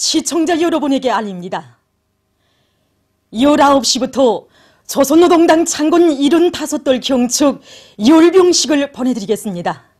시청자 여러분에게 알립니다. 19시부터 조선노동당 창군 75돌 경축 열병식을 보내드리겠습니다.